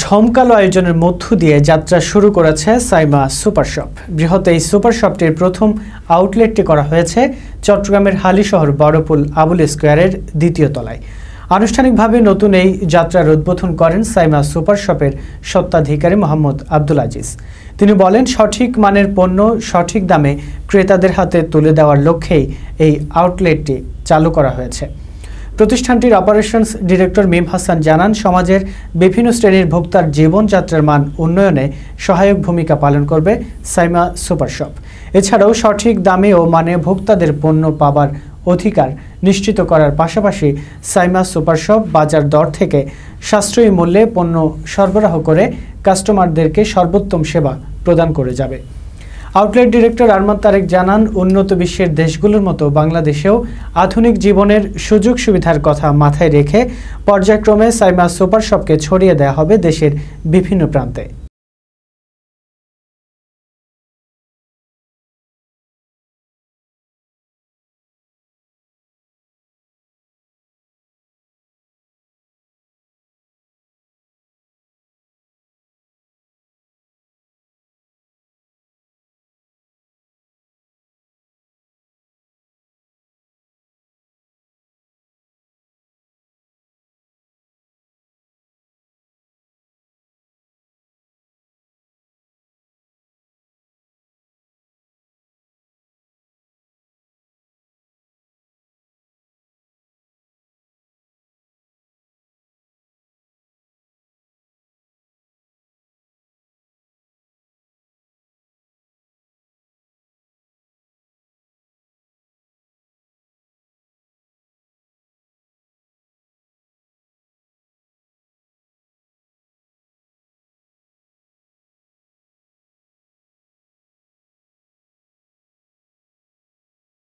ঝমকালো আয়োজনের মধ্য দিয়ে যাত্রা শুরু করেছে সাইমা সুপার শপ বৃহৎ এই সুপার শপটির প্রথম আউটলেটটি করা হয়েছে চট্টগ্রামের হালিশহর বড়পুল আবুল স্কোয়ারের দ্বিতীয় তলায় আনুষ্ঠানিকভাবে নতুন এই যাত্রার উদ্বোধন করেন সাইমা সুপার শপের সত্ত্বাধিকারী মোহাম্মদ আব্দুল আজিজ তিনি বলেন সঠিক মানের পণ্য সঠিক দামে ক্রেতাদের হাতে তুলে দেওয়ার লক্ষ্যেই এই আউটলেটটি চালু করা হয়েছে প্রতিষ্ঠানটির অপারেশনস ডিরেক্টর মিম হাসান জানান সমাজের বিভিন্ন শ্রেণীর ভোক্তার জীবনযাত্রার মান উন্নয়নে সহায়ক ভূমিকা পালন করবে সাইমা সুপারশপ এছাড়াও সঠিক দামে ও মানে ভোক্তাদের পণ্য পাবার অধিকার নিশ্চিত করার পাশাপাশি সাইমা সুপারশপ বাজার দর থেকে সাশ্রয়ী মূল্যে পণ্য সরবরাহ করে কাস্টমারদেরকে সর্বোত্তম সেবা প্রদান করে যাবে আউটলেট ডিরেক্টর আরমান তারেক জানান উন্নত বিশ্বের দেশগুলোর মতো বাংলাদেশেও আধুনিক জীবনের সুযোগ সুবিধার কথা মাথায় রেখে পর্যায়ক্রমে সাইমা সুপার শপকে ছড়িয়ে দেওয়া হবে দেশের বিভিন্ন প্রান্তে